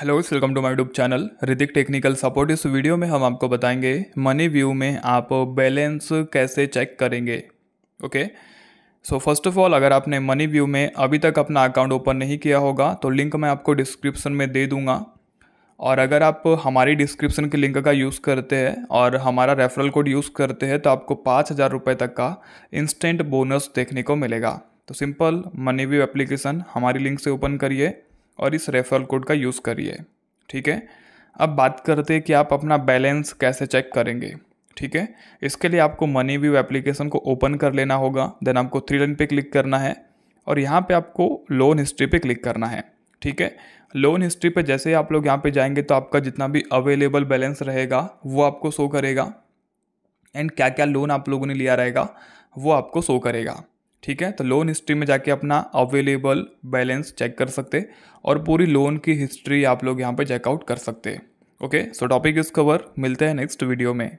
hello welcome to my YouTube channel Hrithik technical support इस video में हम आपको बताएंगे मनी व्यू में आप बैलेंस कैसे चेक करेंगे okay so first of all अगर आपने मनी व्यू में अभी तक अपना अकाउंट ओपन नहीं किया होगा तो लिंक मैं आपको डिस्क्रिप्शन में दे दूंगा और अगर आप हमारी डिस्क्रिप्शन के लिंक का यूज़ करते हैं और हमारा रेफरल कोड यूज़ करते हैं तो आपको पाँच हज़ार रुपये तक का इंस्टेंट बोनस देखने को मिलेगा तो सिंपल मनी व्यू एप्लीकेशन हमारी लिंक से ओपन करिए और इस रेफरल कोड का यूज़ करिए ठीक है अब बात करते हैं कि आप अपना बैलेंस कैसे चेक करेंगे ठीक है इसके लिए आपको मनी व्यू एप्लीकेशन को ओपन कर लेना होगा देन आपको थ्री लाइन पे क्लिक करना है और यहाँ पे आपको लोन हिस्ट्री पे क्लिक करना है ठीक है लोन हिस्ट्री पे जैसे ही आप लोग यहाँ पे जाएंगे तो आपका जितना भी अवेलेबल बैलेंस रहेगा वो आपको शो करेगा एंड क्या क्या लोन आप लोगों ने लिया रहेगा वो आपको शो करेगा ठीक है तो लोन हिस्ट्री में जाके अपना अवेलेबल बैलेंस चेक कर सकते और पूरी लोन की हिस्ट्री आप लोग यहाँ पर चेकआउट कर सकते okay so topic is cover मिलते हैं नेक्स्ट वीडियो में